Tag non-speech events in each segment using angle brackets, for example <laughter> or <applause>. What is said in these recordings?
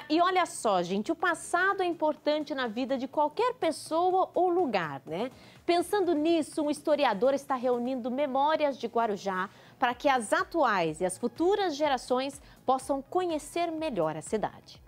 Ah, e olha só, gente, o passado é importante na vida de qualquer pessoa ou lugar, né? Pensando nisso, um historiador está reunindo memórias de Guarujá para que as atuais e as futuras gerações possam conhecer melhor a cidade.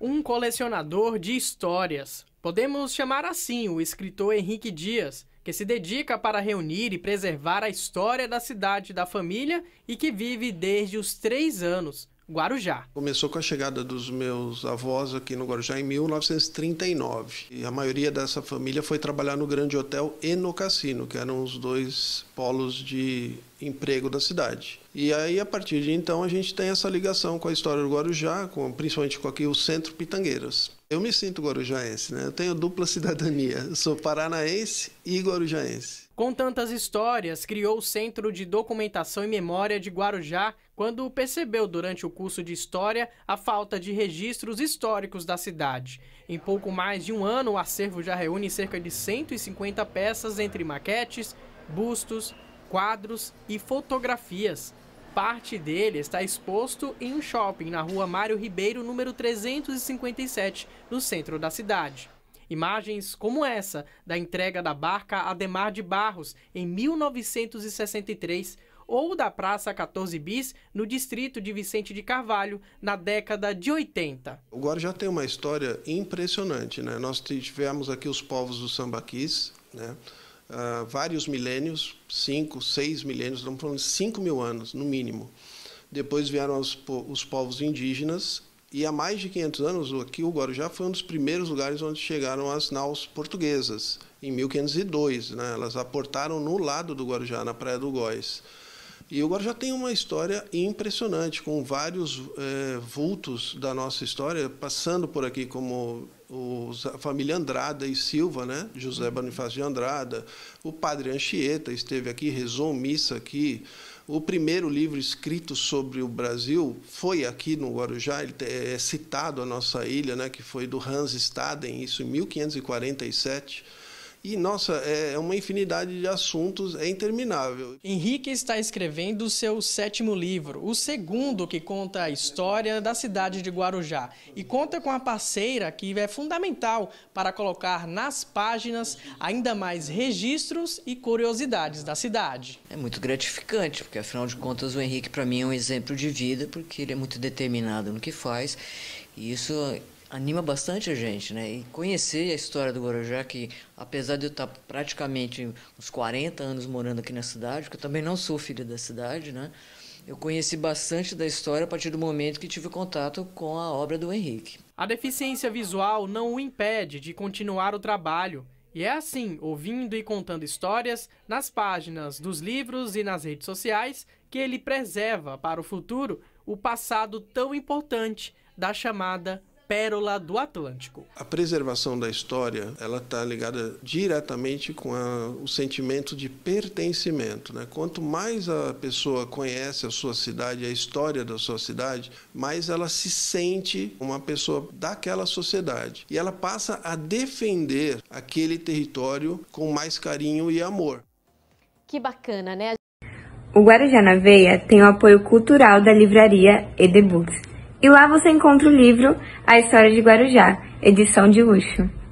Um colecionador de histórias. Podemos chamar assim o escritor Henrique Dias, que se dedica para reunir e preservar a história da cidade da família e que vive desde os três anos. Guarujá. Começou com a chegada dos meus avós aqui no Guarujá em 1939. E a maioria dessa família foi trabalhar no Grande Hotel e no Cassino, que eram os dois polos de emprego da cidade. E aí, a partir de então, a gente tem essa ligação com a história do Guarujá, com, principalmente com aqui o Centro Pitangueiras. Eu me sinto guarujaense, né? Eu tenho dupla <laughs> cidadania. Eu sou paranaense e guarujaense. Com tantas histórias, criou o Centro de Documentação e Memória de Guarujá quando percebeu durante o curso de História a falta de registros históricos da cidade. Em pouco mais de um ano, o acervo já reúne cerca de 150 peças entre maquetes, bustos, quadros e fotografias. Parte dele está exposto em um shopping na rua Mário Ribeiro, número 357, no centro da cidade. Imagens como essa da entrega da barca Ademar de Barros em 1963 ou da Praça 14 Bis no distrito de Vicente de Carvalho na década de 80. O Guarujá tem uma história impressionante, né? Nós tivemos aqui os povos do Sambaquis, né? uh, vários milênios, cinco, seis milênios, estamos falando de cinco mil anos, no mínimo. Depois vieram os, os povos indígenas, e há mais de 500 anos, aqui o Guarujá foi um dos primeiros lugares onde chegaram as naus portuguesas, em 1502. Né? Elas aportaram no lado do Guarujá, na Praia do Góis. E eu agora já tenho uma história impressionante, com vários é, vultos da nossa história passando por aqui, como os, a família Andrada e Silva, né? José uhum. Bonifácio de Andrada, o padre Anchieta esteve aqui, rezou missa aqui. O primeiro livro escrito sobre o Brasil foi aqui no Guarujá, ele é citado a nossa ilha, né, que foi do Hans Staden, isso em 1547. E, nossa, é, é uma infinidade de assuntos, é interminável. Henrique está escrevendo o seu sétimo livro, o segundo que conta a história da cidade de Guarujá. E conta com a parceira que é fundamental para colocar nas páginas ainda mais registros e curiosidades da cidade. É muito gratificante, porque afinal de contas o Henrique para mim é um exemplo de vida, porque ele é muito determinado no que faz. E isso anima bastante a gente, né? E conhecer a história do Guarujá, que apesar de eu estar praticamente uns 40 anos morando aqui na cidade, que eu também não sou filho da cidade, né? Eu conheci bastante da história a partir do momento que tive contato com a obra do Henrique. A deficiência visual não o impede de continuar o trabalho. E é assim, ouvindo e contando histórias nas páginas dos livros e nas redes sociais, que ele preserva para o futuro o passado tão importante da chamada Pérola do Atlântico. A preservação da história, ela está ligada diretamente com a, o sentimento de pertencimento. Né? Quanto mais a pessoa conhece a sua cidade, a história da sua cidade, mais ela se sente uma pessoa daquela sociedade. E ela passa a defender aquele território com mais carinho e amor. Que bacana, né? O Guarujá na Veia tem o apoio cultural da livraria Edebooks e lá você encontra o livro A História de Guarujá, edição de luxo.